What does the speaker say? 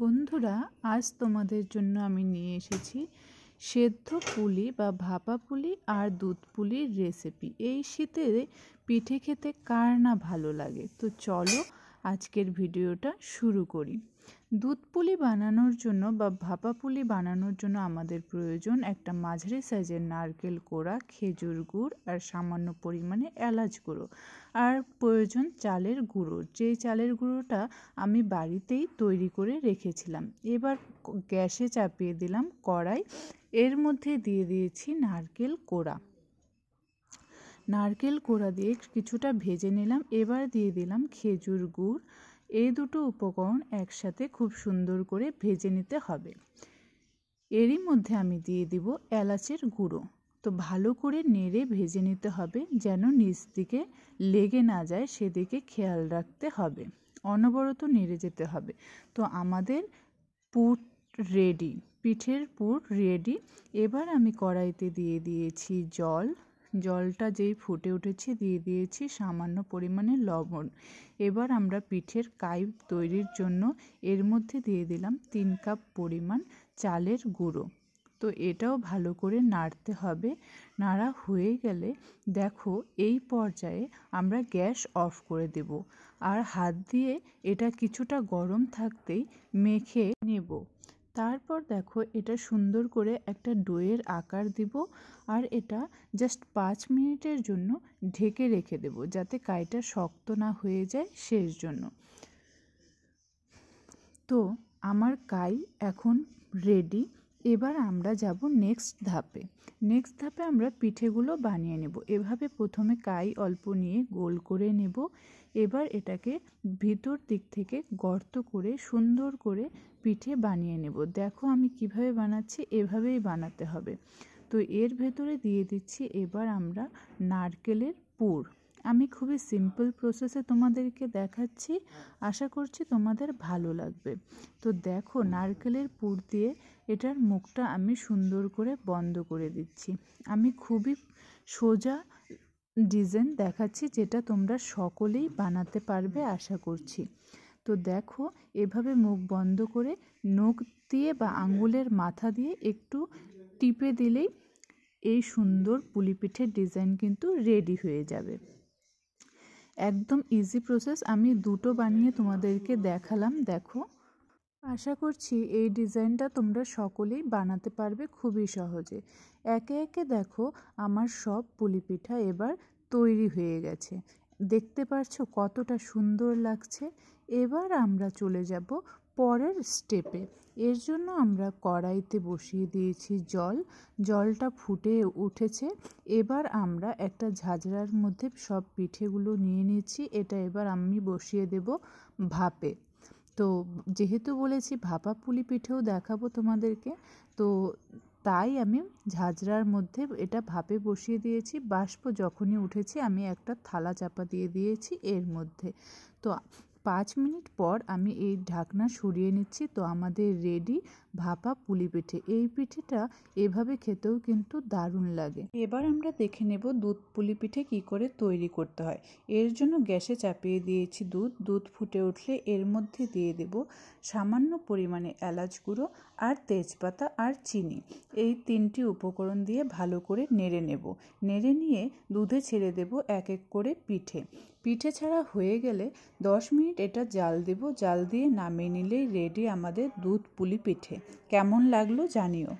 বন্ধুরা আজ তোমাদের জন্য আমি নিয়ে এসেছি সেদ্ধ পুলি বা ভাপা পুলি আর দুধ পুলির রেসিপি এই শীতে পিঠে খেতে কার না ভালো লাগে তো চলো আজকের ভিডিওটা শুরু করি দুধ পুলি বানানোর জন্য বা ভাপা পুলি বানানোর জন্য আমাদের প্রয়োজন একটা মাঝারি সাইজের নারকেল কোড়া খেজুর গুড় আর সামান্য পরিমাণে এলাচ গুঁড়ো আর প্রয়োজন চালের গুঁড়ো যে চালের গুঁড়োটা আমি বাড়িতেই তৈরি করে রেখেছিলাম এবার গ্যাসে চাপিয়ে দিলাম কড়াই এর মধ্যে দিয়ে দিয়েছি নারকেল কোড়া নারকেল কোড়া দিয়ে কিছুটা ভেজে নিলাম এবার দিয়ে দিলাম খেজুর গুড় এই দুটো উপকরণ একসাথে খুব সুন্দর করে ভেজে নিতে হবে এরই মধ্যে আমি দিয়ে দিব এলাচের গুঁড়ো তো ভালো করে নেড়ে ভেজে নিতে হবে যেন নিচ দিকে লেগে না যায় সেদিকে খেয়াল রাখতে হবে অনবরত নেড়ে যেতে হবে তো আমাদের পুট রেডি পিঠের পুর রেডি এবার আমি কড়াইতে দিয়ে দিয়েছি জল জলটা যেই ফুটে উঠেছে দিয়ে দিয়েছি সামান্য পরিমাণে লবণ এবার আমরা পিঠের কাই তৈরির জন্য এর মধ্যে দিয়ে দিলাম তিন কাপ পরিমাণ চালের গুঁড়ো তো এটাও ভালো করে নাড়তে হবে নাড়া হয়ে গেলে দেখো এই পর্যায়ে আমরা গ্যাস অফ করে দেব আর হাত দিয়ে এটা কিছুটা গরম থাকতেই মেখে নেব তারপর দেখো এটা সুন্দর করে একটা ডোয়ের আকার দিব আর এটা জাস্ট পাঁচ মিনিটের জন্য ঢেকে রেখে দেব যাতে কাইটা শক্ত না হয়ে যায় শেষ জন্য তো আমার কাই এখন রেডি এবার আমরা যাব নেক্সট ধাপে নেক্সট ধাপে আমরা পিঠেগুলো বানিয়ে নেব এভাবে প্রথমে কাই অল্প নিয়ে গোল করে নেব এবার এটাকে ভিতর দিক থেকে গর্ত করে সুন্দর করে পিঠে বানিয়ে নেব দেখো আমি কিভাবে বানাচ্ছি এভাবেই বানাতে হবে তো এর ভেতরে দিয়ে দিচ্ছি এবার আমরা নারকেলের পুর আমি খুবই সিম্পল প্রসেসে তোমাদেরকে দেখাচ্ছি আশা করছি তোমাদের ভালো লাগবে তো দেখো নারকেলের পুর দিয়ে এটার মুখটা আমি সুন্দর করে বন্ধ করে দিচ্ছি আমি খুবই সোজা ডিজাইন দেখাচ্ছি যেটা তোমরা সকলেই বানাতে পারবে আশা করছি তো দেখো এভাবে মুখ বন্ধ করে নখ দিয়ে বা আঙ্গুলের মাথা দিয়ে একটু টিপে দিলেই এই সুন্দর পুলি পিঠের ডিজাইন কিন্তু রেডি হয়ে যাবে একদম ইজি প্রসেস আমি দুটো বানিয়ে তোমাদেরকে দেখালাম দেখো আশা করছি এই ডিজাইনটা তোমরা সকলেই বানাতে পারবে খুবই সহজে একে একে দেখো আমার সব পুলি পিঠা এবার তৈরি হয়ে গেছে দেখতে পাচ্ছ কতটা সুন্দর লাগছে এবার আমরা চলে যাব পরের স্টেপে এর জন্য আমরা কড়াইতে বসিয়ে দিয়েছি জল জলটা ফুটে উঠেছে এবার আমরা একটা ঝাঁঝরার মধ্যে সব পিঠেগুলো নিয়ে নিচ্ছি এটা এবার আমি বসিয়ে দেব ভাপে তো যেহেতু বলেছি ভাপা পুলি পিঠেও দেখাবো তোমাদেরকে তো তাই আমি ঝাঁঝরার মধ্যে এটা ভাপে বসিয়ে দিয়েছি বাষ্প যখনই উঠেছে আমি একটা থালা চাপা দিয়ে দিয়েছি এর মধ্যে তো পাঁচ মিনিট পর আমি এই ঢাকনা সরিয়ে নিচ্ছি তো আমাদের রেডি ভাপা পুলি পিঠে এই পিঠেটা এভাবে খেতেও কিন্তু দারুণ লাগে এবার আমরা দেখে নেব দুধ পুলি পিঠে কি করে তৈরি করতে হয় এর জন্য গ্যাসে চাপিয়ে দিয়েছি দুধ দুধ ফুটে উঠলে এর মধ্যে দিয়ে দেব সামান্য পরিমাণে এলাচ গুঁড়ো আর তেজপাতা আর চিনি এই তিনটি উপকরণ দিয়ে ভালো করে নেড়ে নেব নেড়ে নিয়ে দুধে ছেড়ে দেব এক এক করে পিঠে পিঠে ছাড়া হয়ে গেলে দশ মিনিট মিনিট এটা জাল দেব জাল দিয়ে নামিয়ে নিলেই রেডি আমাদের দুধ পুলি পিঠে কেমন লাগলো জানিও